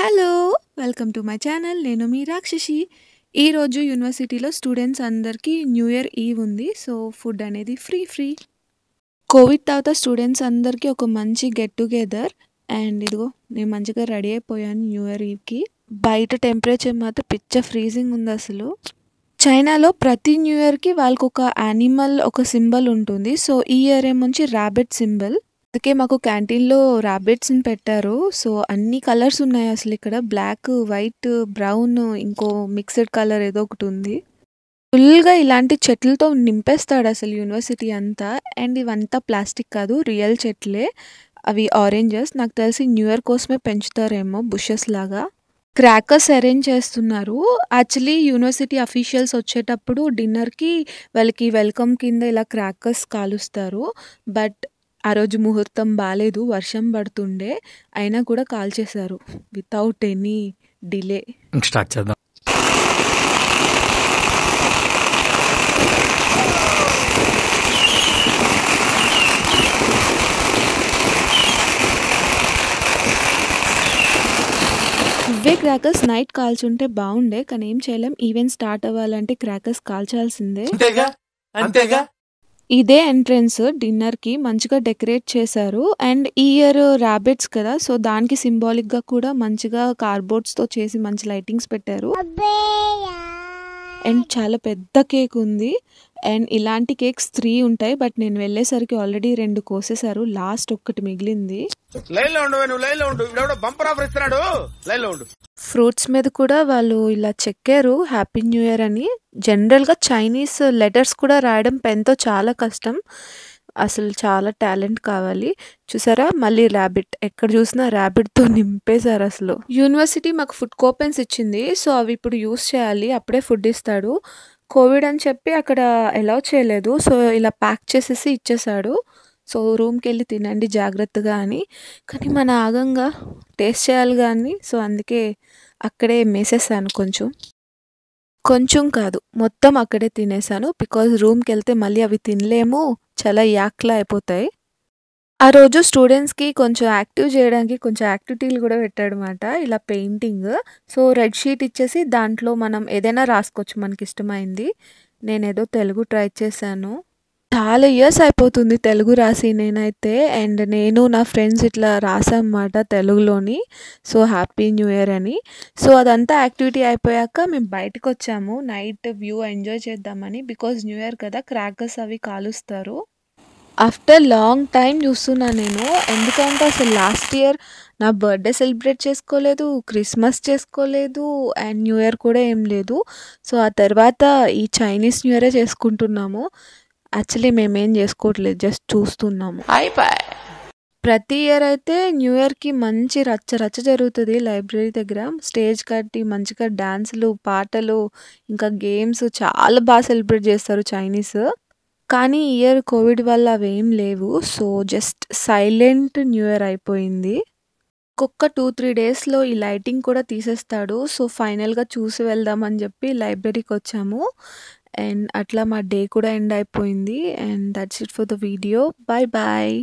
hello welcome to my channel నేను మీ రాక్షసి ఈరోజు యూనివర్సిటీలో స్టూడెంట్స్ అందరికీ న్యూ ఇయర్ ఈవ్ ఉంది సో ఫుడ్ అనేది ఫ్రీ ఫ్రీ కోవిడ్ తర్వాత స్టూడెంట్స్ అందరికీ ఒక మంచి గెట్ టుగెదర్ అండ్ ఇదిగో నేను మంచిగా రెడీ అయిపోయాను న్యూ ఇయర్ ఈవ్కి బయట టెంపరేచర్ మాత్రం పిచ్చ ఫ్రీజింగ్ ఉంది అసలు చైనాలో ప్రతి న్యూ ఇయర్కి వాళ్ళకు ఒక యానిమల్ ఒక సింబల్ ఉంటుంది సో ఈ ఇయర్ నుంచి ర్యాబిట్ సింబల్ అందుకే మాకు క్యాంటీన్లో ర్యాబిట్స్ని పెట్టారు సో అన్ని కలర్స్ ఉన్నాయి అసలు ఇక్కడ బ్లాక్ వైట్ బ్రౌన్ ఇంకో మిక్స్డ్ కలర్ ఏదో ఒకటి ఉంది ఫుల్గా ఇలాంటి చెట్లతో నింపేస్తాడు అసలు యూనివర్సిటీ అంతా అండ్ ఇవంతా ప్లాస్టిక్ కాదు రియల్ చెట్లే అవి ఆరెంజెస్ నాకు తెలిసి న్యూ ఇయర్ కోసమే పెంచుతారేమో బుషెస్ లాగా క్రాకర్స్ అరేంజ్ చేస్తున్నారు యాక్చువల్లీ యూనివర్సిటీ అఫీషియల్స్ వచ్చేటప్పుడు డిన్నర్కి వాళ్ళకి వెల్కమ్ కింద ఇలా క్రాకర్స్ కాలుస్తారు బట్ ఆ రోజు ముహూర్తం బాగాలేదు వర్షం పడుతుండే అయినా కూడా కాల్ చేశారు వితౌట్ ఎనీ డిలే స్టార్ట్ చేద్దాం ఇవే క్రాకర్స్ నైట్ కాల్చుంటే బాగుండే కానీ ఏం చేయలేం ఈవెంట్ స్టార్ట్ అవ్వాలంటే క్రాకర్స్ కాల్చాల్సిందే అంతేగా అంతేగా ఇదే ఎంట్రన్స్ డిన్నర్కి మంచిగా డెకరేట్ చేశారు అండ్ ఈ ఇయర్ ర్యాబిట్స్ కదా సో దానికి సింబాలిక్గా కూడా మంచిగా తో చేసి మంచి లైటింగ్స్ పెట్టారు అండ్ చాలా పెద్ద కేక్ ఉంది అండ్ ఇలాంటి కేక్స్ త్రీ ఉంటాయి బట్ నేను వెళ్ళేసరికి ఆల్రెడీ రెండు కోసేశారు లాస్ట్ ఒక్కటి మిగిలింది ఫ్రూట్స్ మీద కూడా వాళ్ళు ఇలా చెక్కారు హ్యాపీ న్యూ ఇయర్ అని జనరల్గా చైనీస్ లెటర్స్ కూడా రాయడం పెన్తో చాలా కష్టం అసలు చాలా టాలెంట్ కావాలి చూసారా మళ్ళీ ర్యాబిట్ ఎక్కడ చూసినా ర్యాబిట్తో నింపేశారు అసలు యూనివర్సిటీ మాకు ఫుడ్ కూపన్స్ ఇచ్చింది సో అవి ఇప్పుడు యూస్ చేయాలి అప్పుడే ఫుడ్ ఇస్తాడు కోవిడ్ అని చెప్పి అక్కడ అలౌ చేయలేదు సో ఇలా ప్యాక్ చేసేసి ఇచ్చేసాడు సో రూమ్కి వెళ్ళి తినండి జాగ్రత్తగా అని కానీ మన ఆగంగా టేస్ట్ చేయాలి కానీ సో అందుకే అక్కడే మేసేసాను కొంచెం కొంచెం కాదు మొత్తం అక్కడే తినేసాను బికాజ్ రూమ్కి వెళ్తే మళ్ళీ అవి తినలేము చాలా యాక్లా అయిపోతాయి ఆ రోజు స్టూడెంట్స్కి కొంచెం యాక్టివ్ చేయడానికి కొంచెం యాక్టివిటీలు కూడా పెట్టాడనమాట ఇలా పెయింటింగ్ సో రెడ్ షీట్ ఇచ్చేసి దాంట్లో మనం ఏదైనా రాసుకోవచ్చు మనకి ఇష్టమైంది నేనేదో తెలుగు ట్రై చేశాను చాలా ఇయర్స్ అయిపోతుంది తెలుగు రాసి నేనైతే అండ్ నేను నా ఫ్రెండ్స్ ఇట్లా రాసామన్నమాట తెలుగులోని సో హ్యాపీ న్యూ ఇయర్ అని సో అదంతా యాక్టివిటీ అయిపోయాక మేము బయటకు వచ్చాము నైట్ వ్యూ ఎంజాయ్ చేద్దామని బికాజ్ న్యూ ఇయర్ కదా క్రాకర్స్ అవి కాలుస్తారు ఆఫ్టర్ లాంగ్ టైం చూస్తున్నా నేను ఎందుకంటే అసలు లాస్ట్ ఇయర్ నా బర్త్డే సెలబ్రేట్ చేసుకోలేదు క్రిస్మస్ చేసుకోలేదు అండ్ న్యూ ఇయర్ కూడా ఏం లేదు సో ఆ తర్వాత ఈ చైనీస్ న్యూ ఇయరే చేసుకుంటున్నాము యాక్చువల్లీ మేమేం చేసుకోవట్లేదు జస్ట్ చూస్తున్నాము అయిపోయి ప్రతి ఇయర్ అయితే న్యూ ఇయర్కి మంచి రచ్చ రచ్చ జరుగుతుంది లైబ్రరీ దగ్గర స్టేజ్ కట్టి మంచిగా డ్యాన్సులు పాటలు ఇంకా గేమ్స్ చాలా బాగా సెలబ్రేట్ చేస్తారు చైనీస్ కానీ ఇయర్ కోవిడ్ వల్ల అవేం లేవు so just silent new year అయిపోయింది ఒక్కొక్క టూ త్రీ డేస్లో ఈ లైటింగ్ కూడా తీసేస్తాడు సో ఫైనల్గా చూసి వెళ్దామని చెప్పి లైబ్రరీకి వచ్చాము అండ్ అట్లా మా డే కూడా ఎండ్ అయిపోయింది and that's it for the video bye bye